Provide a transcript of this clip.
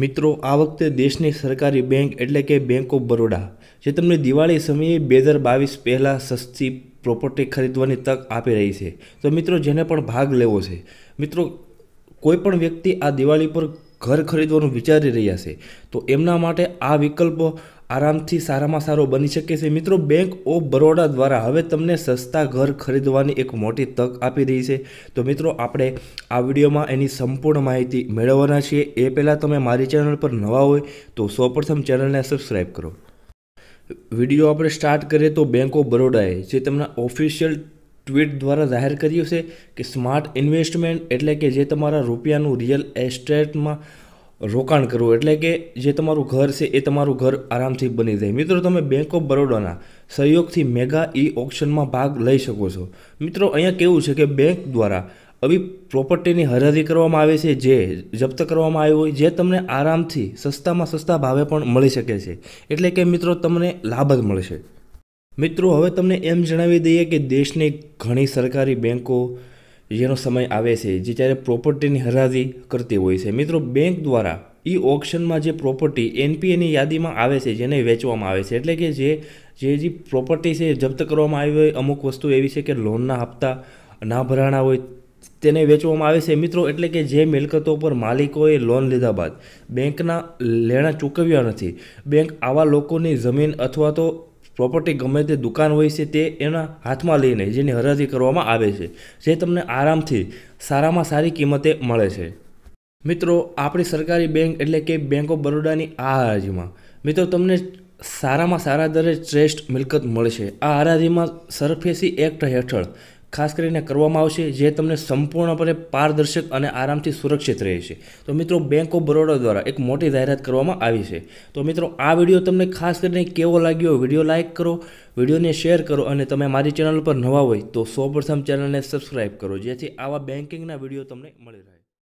મિત્રો આ વખતે દેશની સરકારી બેંક એટલે કે બેંક ઓફ બરોડા જે તમને દિવાળી સમયે બે હજાર બાવીસ પહેલાં સસ્તી પ્રોપર્ટી ખરીદવાની તક આપી રહી છે તો મિત્રો જેને પણ ભાગ લેવો છે મિત્રો કોઈપણ વ્યક્તિ આ દિવાળી પર ઘર ખરીદવાનું વિચારી રહ્યા છે તો એમના માટે આ વિકલ્પ આરામથી સારામાં સારો બની શકે છે મિત્રો બેંક ઓફ બરોડા દ્વારા હવે તમને સસ્તા ઘર ખરીદવાની એક મોટી તક આપી રહી છે તો મિત્રો આપણે આ વિડીયોમાં એની સંપૂર્ણ માહિતી મેળવવાના છીએ એ પહેલાં તમે મારી ચેનલ પર નવા હોય તો સૌપ્રથમ ચેનલને સબસ્ક્રાઈબ કરો વિડીયો આપણે સ્ટાર્ટ કરીએ તો બેંક ઓફ બરોડાએ જે તેમના ઓફિશિયલ ટ્વીટ દ્વારા જાહેર કર્યું છે કે સ્માર્ટ ઇન્વેસ્ટમેન્ટ એટલે કે જે તમારા રૂપિયાનું રિયલ એસ્ટેટમાં રોકાણ કરવું એટલે કે જે તમારું ઘર છે એ તમારું ઘર આરામથી બની જાય મિત્રો તમે બેંક ઓફ બરોડાના સહયોગથી મેગા ઈ ઓપ્શનમાં ભાગ લઈ શકો છો મિત્રો અહીંયા કેવું છે કે બેંક દ્વારા આવી પ્રોપર્ટીની હરાજી કરવામાં આવે છે જે જપ્ત કરવામાં આવી હોય જે તમને આરામથી સસ્તામાં સસ્તા ભાવે પણ મળી શકે છે એટલે કે મિત્રો તમને લાભ જ મળશે મિત્રો હવે તમને એમ જણાવી દઈએ કે દેશની ઘણી સરકારી બેંકો જેનો સમય આવે છે જે જ્યારે પ્રોપર્ટીની હરાજી કરતી હોય છે મિત્રો બેંક દ્વારા એ ઓક્શનમાં જે પ્રોપર્ટી એનપીએની યાદીમાં આવે છે જેને વેચવામાં આવે છે એટલે કે જે જે જે પ્રોપર્ટી છે જપ્ત કરવામાં આવી હોય અમુક વસ્તુ એવી છે કે લોનના હપ્તા ના ભરાણા હોય તેને વેચવામાં આવે છે મિત્રો એટલે કે જે મિલકતો પર માલિકોએ લોન લીધા બાદ બેંકના લેણા ચૂકવ્યા નથી બેંક આવા લોકોની જમીન અથવા તો પ્રોપર્ટી ગમે તે દુકાન હોય છે તે એના હાથમાં લઈને જેની હરાજી કરવામાં આવે છે જે તમને આરામથી સારામાં સારી કિંમતે મળે છે મિત્રો આપણી સરકારી બેંક એટલે કે બેંક ઓફ બરોડાની આ હરાજીમાં મિત્રો તમને સારામાં સારા દરે શ્રેષ્ઠ મિલકત મળશે આ હરાજીમાં સરફેસી એક્ટ હેઠળ ખાસ કરીને કરવામાં આવશે જે તમને સંપૂર્ણપણે પારદર્શક અને આરામથી સુરક્ષિત રહે છે તો મિત્રો બેંક ઓફ બરોડા દ્વારા એક મોટી જાહેરાત કરવામાં આવી છે તો મિત્રો આ વિડીયો તમને ખાસ કરીને કેવો લાગ્યો વિડીયો લાઇક કરો વિડીયોને શેર કરો અને તમે મારી ચેનલ પર નવા હોય તો સૌ ચેનલને સબસ્ક્રાઈબ કરો જેથી આવા બેન્કિંગના વિડીયો તમને મળી રહે